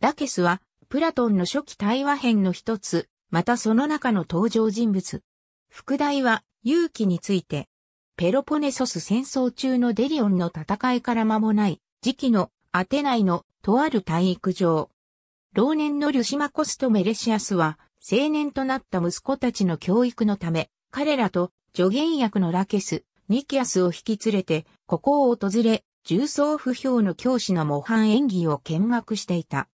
ラケスは、プラトンの初期対話編の一つ、またその中の登場人物。副題は、勇気について。ペロポネソス戦争中のデリオンの戦いから間もない、時期のアテナイのとある体育場。老年のリュシマコスとメレシアスは、青年となった息子たちの教育のため、彼らと助言役のラケス、ニキアスを引き連れて、ここを訪れ、重装不評の教師の模範演技を見学していた。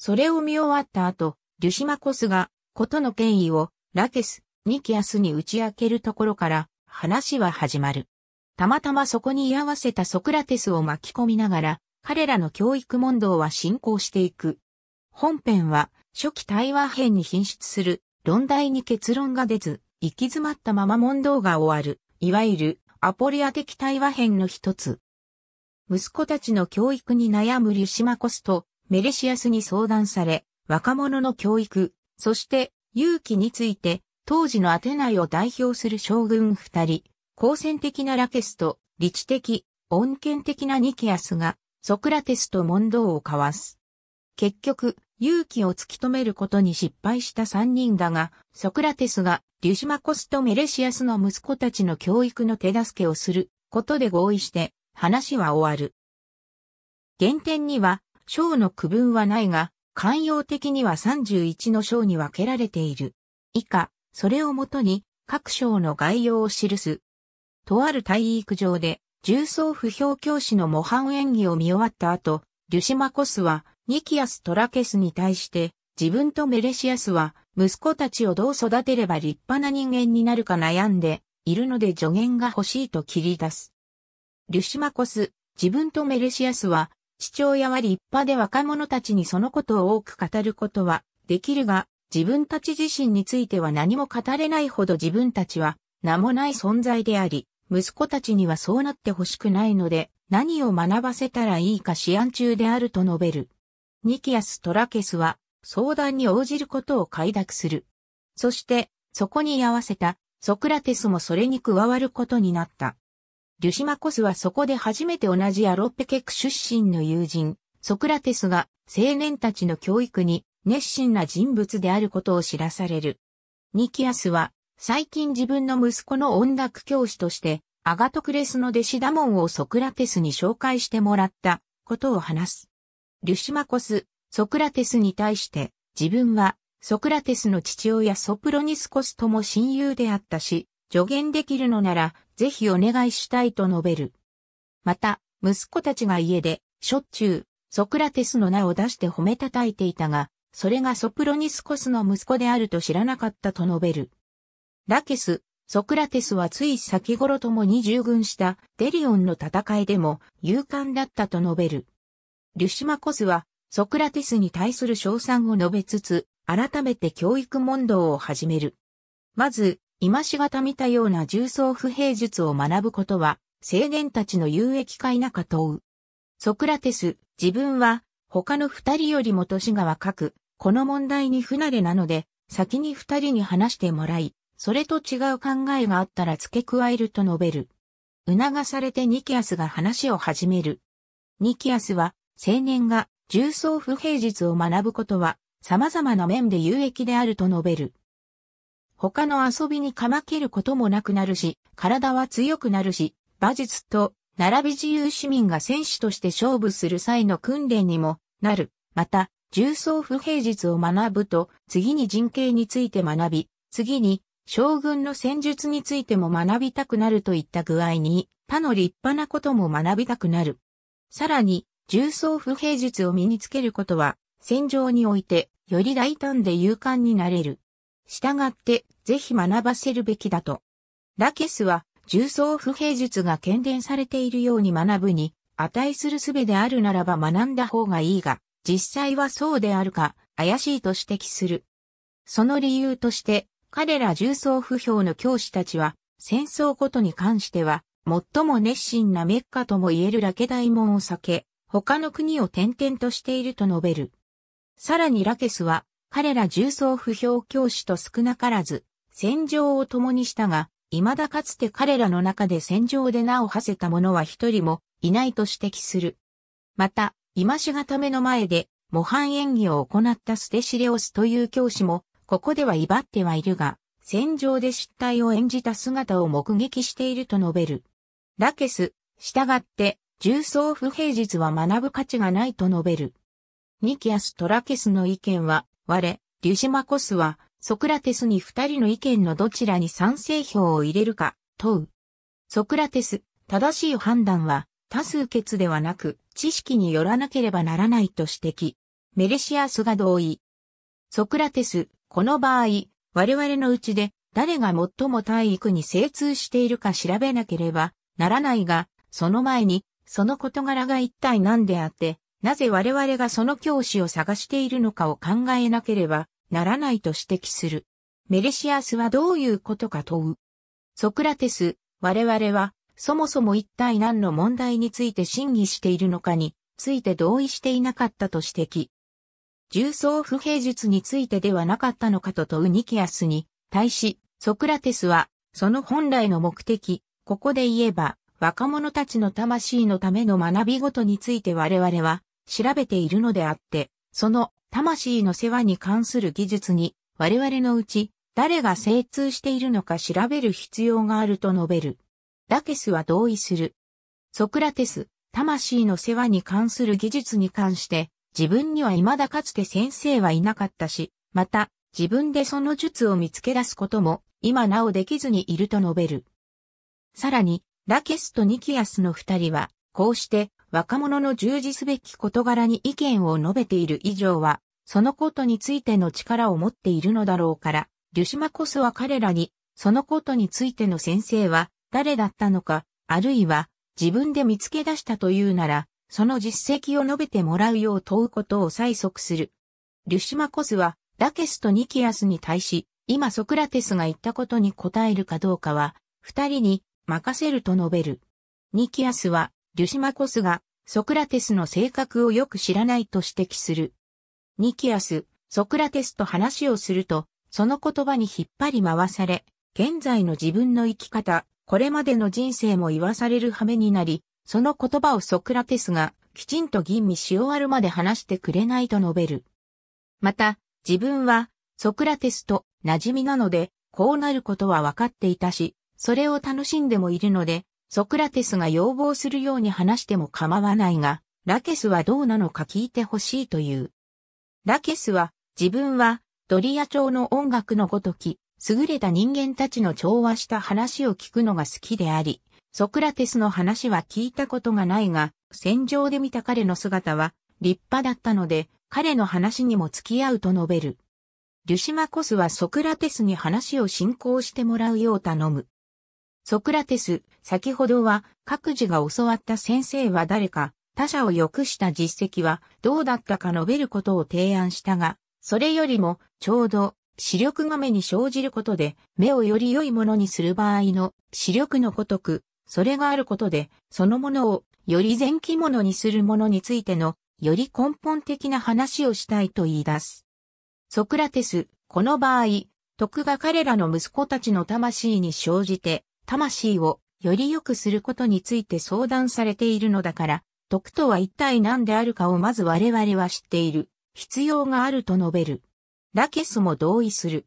それを見終わった後、リュシマコスが、ことの権威を、ラケス、ニキアスに打ち明けるところから、話は始まる。たまたまそこに居合わせたソクラテスを巻き込みながら、彼らの教育問答は進行していく。本編は、初期対話編に品質する、論題に結論が出ず、行き詰まったまま問答が終わる、いわゆる、アポリア的対話編の一つ。息子たちの教育に悩むリュシマコスと、メレシアスに相談され、若者の教育、そして勇気について、当時のアテナイを代表する将軍二人、好戦的なラケスと、理知的、恩恵的なニキアスが、ソクラテスと問答を交わす。結局、勇気を突き止めることに失敗した三人だが、ソクラテスが、リュシマコスとメレシアスの息子たちの教育の手助けをすることで合意して、話は終わる。原点には、章の区分はないが、慣用的には31の章に分けられている。以下、それをもとに各章の概要を記す。とある体育場で、重層不評教師の模範演技を見終わった後、リュシマコスはニキアス・トラケスに対して、自分とメレシアスは息子たちをどう育てれば立派な人間になるか悩んでいるので助言が欲しいと切り出す。リュシマコス、自分とメレシアスは父親は立派で若者たちにそのことを多く語ることはできるが、自分たち自身については何も語れないほど自分たちは名もない存在であり、息子たちにはそうなってほしくないので、何を学ばせたらいいか試案中であると述べる。ニキアス・トラケスは相談に応じることを快諾する。そして、そこに居合わせたソクラテスもそれに加わることになった。リュシマコスはそこで初めて同じアロッペケク出身の友人、ソクラテスが青年たちの教育に熱心な人物であることを知らされる。ニキアスは最近自分の息子の音楽教師としてアガトクレスの弟子ダモンをソクラテスに紹介してもらったことを話す。リュシマコス、ソクラテスに対して自分はソクラテスの父親ソプロニスコスとも親友であったし、助言できるのなら、ぜひお願いしたいと述べる。また、息子たちが家で、しょっちゅう、ソクラテスの名を出して褒めたたいていたが、それがソプロニスコスの息子であると知らなかったと述べる。ラケス、ソクラテスはつい先頃ともに従軍したデリオンの戦いでも勇敢だったと述べる。リュシマコスはソクラテスに対する称賛を述べつつ、改めて教育問答を始める。まず、今しがた見たような重層不平術を学ぶことは、青年たちの有益か否か問う。ソクラテス、自分は、他の二人よりも年が若く、この問題に不慣れなので、先に二人に話してもらい、それと違う考えがあったら付け加えると述べる。促されてニキアスが話を始める。ニキアスは、青年が重層不平術を学ぶことは、様々な面で有益であると述べる。他の遊びにかまけることもなくなるし、体は強くなるし、馬術と並び自由市民が選手として勝負する際の訓練にもなる。また、重曹不平術を学ぶと、次に人形について学び、次に将軍の戦術についても学びたくなるといった具合に、他の立派なことも学びたくなる。さらに、重曹不平術を身につけることは、戦場において、より大胆で勇敢になれる。従って、ぜひ学ばせるべきだと。ラケスは、重層不平術が懸伝されているように学ぶに、値する術であるならば学んだ方がいいが、実際はそうであるか、怪しいと指摘する。その理由として、彼ら重層不評の教師たちは、戦争ことに関しては、最も熱心なメッカとも言えるラケ大門を避け、他の国を転々としていると述べる。さらにラケスは、彼ら重曹不評教師と少なからず、戦場を共にしたが、未だかつて彼らの中で戦場で名を馳せた者は一人もいないと指摘する。また、今しがための前で、模範演技を行ったステシレオスという教師も、ここでは威張ってはいるが、戦場で失態を演じた姿を目撃していると述べる。ラケス、従って、重曹不平実は学ぶ価値がないと述べる。ニキアス・トラケスの意見は、我、リュシマコスは、ソクラテスに二人の意見のどちらに賛成票を入れるか、問う。ソクラテス、正しい判断は、多数決ではなく、知識によらなければならないと指摘。メレシアスが同意。ソクラテス、この場合、我々のうちで、誰が最も体育に精通しているか調べなければならないが、その前に、その事柄が一体何であって、なぜ我々がその教師を探しているのかを考えなければならないと指摘する。メレシアスはどういうことか問う。ソクラテス、我々は、そもそも一体何の問題について審議しているのかについて同意していなかったと指摘。重層不平術についてではなかったのかと問うニキアスに対し、ソクラテスは、その本来の目的、ここで言えば、若者たちの魂のための学びごとについて我々は、調べているのであって、その魂の世話に関する技術に我々のうち誰が精通しているのか調べる必要があると述べる。ダケスは同意する。ソクラテス、魂の世話に関する技術に関して、自分には未だかつて先生はいなかったし、また、自分でその術を見つけ出すことも、今なおできずにいると述べる。さらに、ラケスとニキアスの二人は、こうして、若者の従事すべき事柄に意見を述べている以上は、そのことについての力を持っているのだろうから、リュシマコスは彼らに、そのことについての先生は誰だったのか、あるいは自分で見つけ出したというなら、その実績を述べてもらうよう問うことを催促する。リュシマコスは、ラケスとニキアスに対し、今ソクラテスが言ったことに答えるかどうかは、二人に任せると述べる。ニキアスは、デュシマコスがソクラテスの性格をよく知らないと指摘する。ニキアス、ソクラテスと話をすると、その言葉に引っ張り回され、現在の自分の生き方、これまでの人生も言わされる羽目になり、その言葉をソクラテスがきちんと吟味し終わるまで話してくれないと述べる。また、自分はソクラテスと馴染みなので、こうなることは分かっていたし、それを楽しんでもいるので、ソクラテスが要望するように話しても構わないが、ラケスはどうなのか聞いてほしいという。ラケスは、自分は、ドリア調の音楽のごとき、優れた人間たちの調和した話を聞くのが好きであり、ソクラテスの話は聞いたことがないが、戦場で見た彼の姿は立派だったので、彼の話にも付き合うと述べる。リュシマコスはソクラテスに話を進行してもらうよう頼む。ソクラテス、先ほどは、各自が教わった先生は誰か、他者を良くした実績はどうだったか述べることを提案したが、それよりも、ちょうど、視力が目に生じることで、目をより良いものにする場合の視力のごとく、それがあることで、そのものをより前期ものにするものについての、より根本的な話をしたいと言い出す。ソクラテス、この場合、徳が彼らの息子たちの魂に生じて、魂をより良くすることについて相談されているのだから、徳とは一体何であるかをまず我々は知っている。必要があると述べる。ラケスも同意する。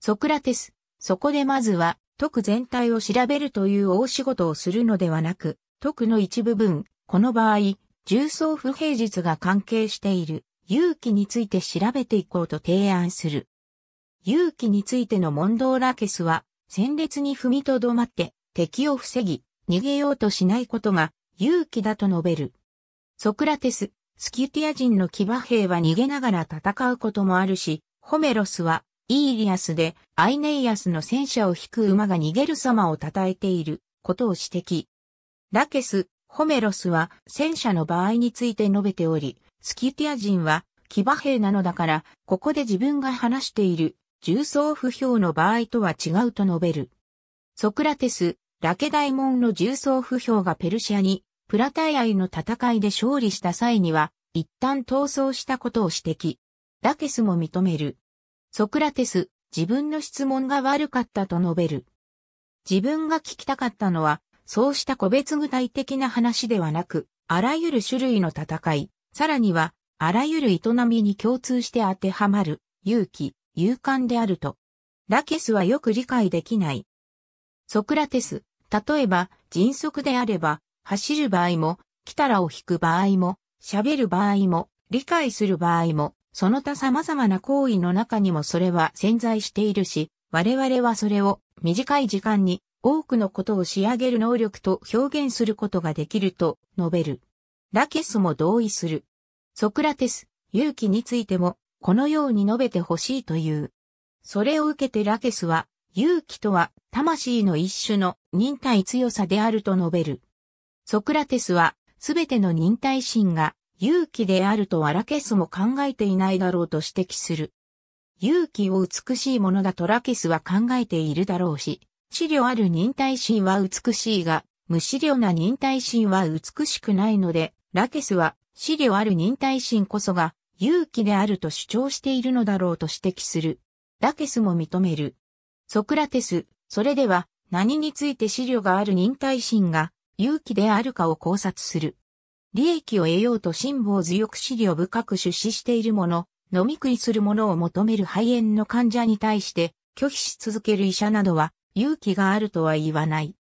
ソクラテス、そこでまずは、徳全体を調べるという大仕事をするのではなく、徳の一部分、この場合、重層不平術が関係している、勇気について調べていこうと提案する。勇気についての問答ラケスは、戦列に踏みとどまって敵を防ぎ、逃げようとしないことが勇気だと述べる。ソクラテス、スキュティア人の騎馬兵は逃げながら戦うこともあるし、ホメロスはイーリアスでアイネイアスの戦車を引く馬が逃げる様を称えていることを指摘。ラケス、ホメロスは戦車の場合について述べており、スキュティア人は騎馬兵なのだから、ここで自分が話している重層不評の場合とは違うと述べる。ソクラテス、ラケダイモンの重層不評がペルシアに、プラタイアイの戦いで勝利した際には、一旦逃走したことを指摘。ラケスも認める。ソクラテス、自分の質問が悪かったと述べる。自分が聞きたかったのは、そうした個別具体的な話ではなく、あらゆる種類の戦い、さらには、あらゆる営みに共通して当てはまる、勇気、勇敢であると。ラケスはよく理解できない。ソクラテス、例えば、迅速であれば、走る場合も、来たらを引く場合も、喋る場合も、理解する場合も、その他様々な行為の中にもそれは潜在しているし、我々はそれを短い時間に多くのことを仕上げる能力と表現することができると述べる。ラケスも同意する。ソクラテス、勇気についてもこのように述べてほしいという。それを受けてラケスは、勇気とは魂の一種の忍耐強さであると述べる。ソクラテスは、すべての忍耐心が勇気であるとはラケスも考えていないだろうと指摘する。勇気を美しいものだとラケスは考えているだろうし、資料ある忍耐心は美しいが、無資料な忍耐心は美しくないので、ラケスは資料ある忍耐心こそが勇気であると主張しているのだろうと指摘する。ラケスも認める。ソクラテス、それでは何について資料がある忍耐心が勇気であるかを考察する。利益を得ようと辛抱強く資料深く出資している者、飲み食いする者を求める肺炎の患者に対して拒否し続ける医者などは勇気があるとは言わない。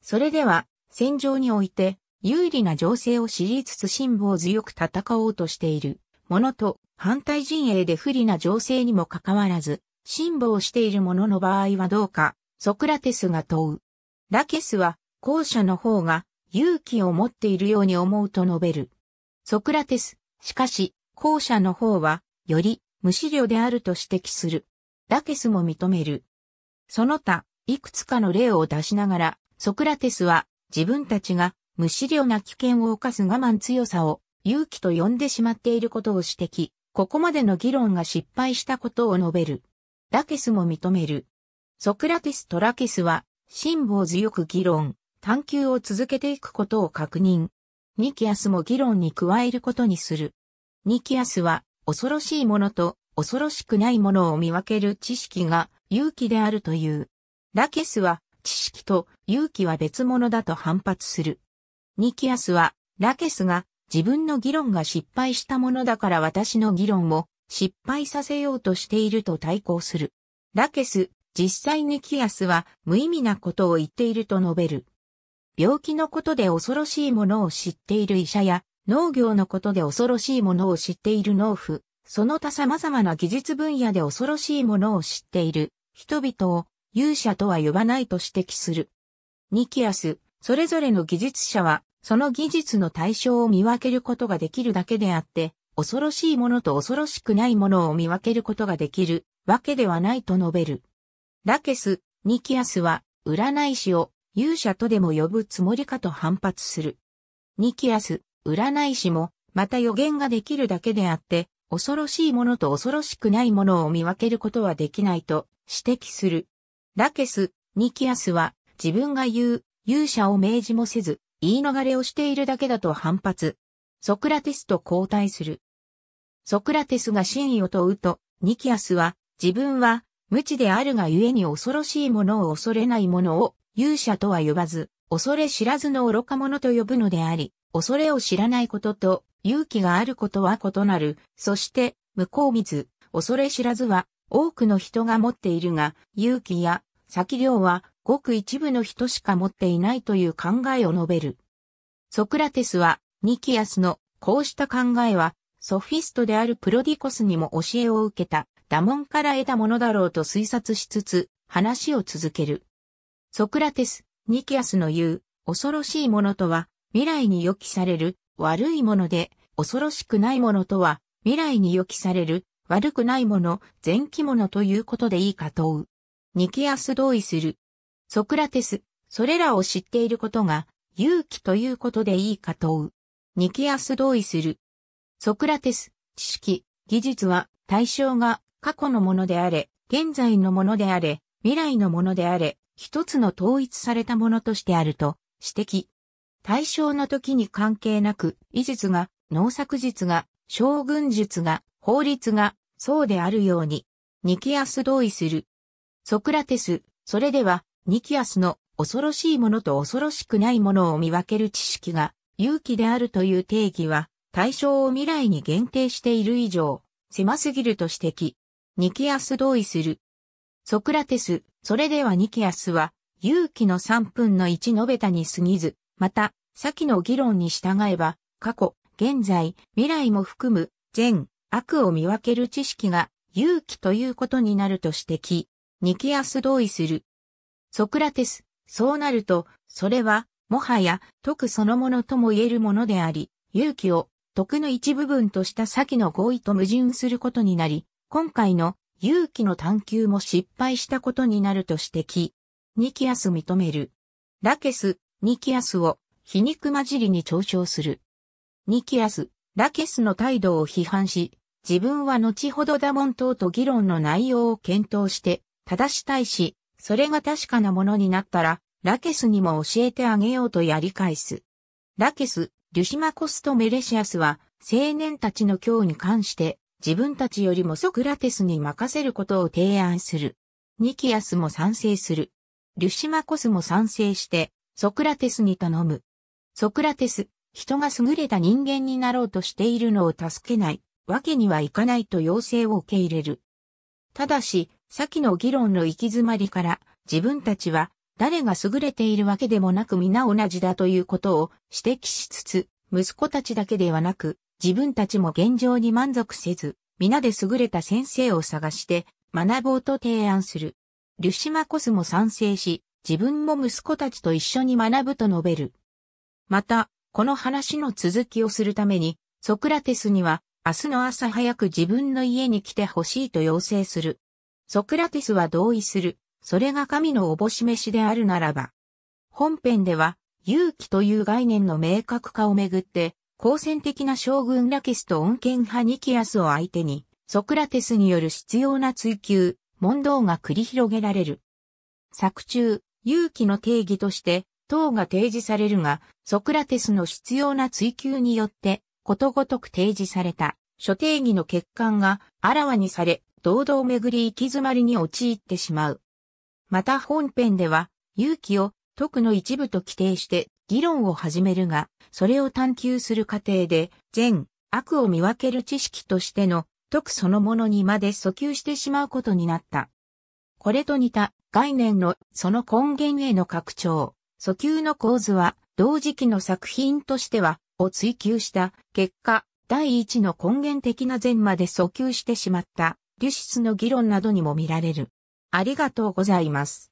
それでは戦場において有利な情勢を知りつつ辛抱強く戦おうとしているものと反対陣営で不利な情勢にもかかわらず、辛抱しているもの場合はどうか、ソクラテスが問う。ラケスは、後者の方が勇気を持っているように思うと述べる。ソクラテス、しかし、後者の方は、より無資料であると指摘する。ラケスも認める。その他、いくつかの例を出しながら、ソクラテスは自分たちが無資料な危険を冒す我慢強さを勇気と呼んでしまっていることを指摘、ここまでの議論が失敗したことを述べる。ラケスも認める。ソクラティスとラケスは、辛抱強く議論、探求を続けていくことを確認。ニキアスも議論に加えることにする。ニキアスは、恐ろしいものと恐ろしくないものを見分ける知識が勇気であるという。ラケスは、知識と勇気は別物だと反発する。ニキアスは、ラケスが自分の議論が失敗したものだから私の議論も失敗させようとしていると対抗する。ラケス、実際にキアスは無意味なことを言っていると述べる。病気のことで恐ろしいものを知っている医者や、農業のことで恐ろしいものを知っている農夫、その他様々な技術分野で恐ろしいものを知っている人々を勇者とは呼ばないと指摘する。ニキアス、それぞれの技術者はその技術の対象を見分けることができるだけであって、恐ろしいものと恐ろしくないものを見分けることができるわけではないと述べる。ラケス、ニキアスは、占い師を勇者とでも呼ぶつもりかと反発する。ニキアス、占い師も、また予言ができるだけであって、恐ろしいものと恐ろしくないものを見分けることはできないと指摘する。ラケス、ニキアスは自分が言う勇者を明示もせず、言い逃れをしているだけだと反発。ソクラテスと交代する。ソクラテスが真意を問うと、ニキアスは、自分は、無知であるがゆえに恐ろしいものを恐れないものを、勇者とは呼ばず、恐れ知らずの愚か者と呼ぶのであり、恐れを知らないことと、勇気があることは異なる。そして、向こう見ず、恐れ知らずは、多くの人が持っているが、勇気や、先量は、ごく一部の人しか持っていないという考えを述べる。ソクラテスは、ニキアスのこうした考えは、ソフィストであるプロディコスにも教えを受けた、ダモンから得たものだろうと推察しつつ、話を続ける。ソクラテス、ニキアスの言う、恐ろしいものとは、未来に予期される、悪いもので、恐ろしくないものとは、未来に予期される、悪くないもの、前期ものということでいいか問う。ニキアス同意する。ソクラテス、それらを知っていることが、勇気ということでいいか問う。ニキアス同意する。ソクラテス、知識、技術は対象が過去のものであれ、現在のものであれ、未来のものであれ、一つの統一されたものとしてあると指摘。対象の時に関係なく、医術が、農作術が、将軍術が、法律が、そうであるように、ニキアス同意する。ソクラテス、それでは、ニキアスの恐ろしいものと恐ろしくないものを見分ける知識が勇気であるという定義は対象を未来に限定している以上狭すぎると指摘。ニキアス同意する。ソクラテス、それではニキアスは勇気の3分の1述べたに過ぎず、また先の議論に従えば過去、現在、未来も含む善、悪を見分ける知識が勇気ということになると指摘。ニキアス同意する。ソクラテス、そうなると、それは、もはや、徳そのものとも言えるものであり、勇気を、徳の一部分とした先の合意と矛盾することになり、今回の勇気の探求も失敗したことになると指摘。ニキアス認める。ラケス、ニキアスを皮肉交じりに嘲笑する。ニキアス、ラケスの態度を批判し、自分は後ほどダモン等と議論の内容を検討して、正したいし、それが確かなものになったら、ラケスにも教えてあげようとやり返す。ラケス、リュシマコスとメレシアスは、青年たちの教に関して、自分たちよりもソクラテスに任せることを提案する。ニキアスも賛成する。リュシマコスも賛成して、ソクラテスに頼む。ソクラテス、人が優れた人間になろうとしているのを助けない、わけにはいかないと要請を受け入れる。ただし、先の議論の行き詰まりから、自分たちは誰が優れているわけでもなく皆同じだということを指摘しつつ、息子たちだけではなく、自分たちも現状に満足せず、皆で優れた先生を探して学ぼうと提案する。リュシマコスも賛成し、自分も息子たちと一緒に学ぶと述べる。また、この話の続きをするために、ソクラテスには、明日の朝早く自分の家に来てほしいと要請する。ソクラテスは同意する。それが神のおぼししであるならば。本編では、勇気という概念の明確化をめぐって、好戦的な将軍ラケスと穏健派ニキアスを相手に、ソクラテスによる必要な追求、問答が繰り広げられる。作中、勇気の定義として、等が提示されるが、ソクラテスの必要な追求によって、ことごとく提示された、諸定義の欠陥があらわにされ、堂々巡り行き詰まりに陥ってしまう。また本編では、勇気を徳の一部と規定して議論を始めるが、それを探求する過程で、善、悪を見分ける知識としての徳そのものにまで訴求してしまうことになった。これと似た概念のその根源への拡張、訴求の構図は同時期の作品としてはを追求した結果、第一の根源的な善まで訴求してしまった。流出の議論などにも見られる。ありがとうございます。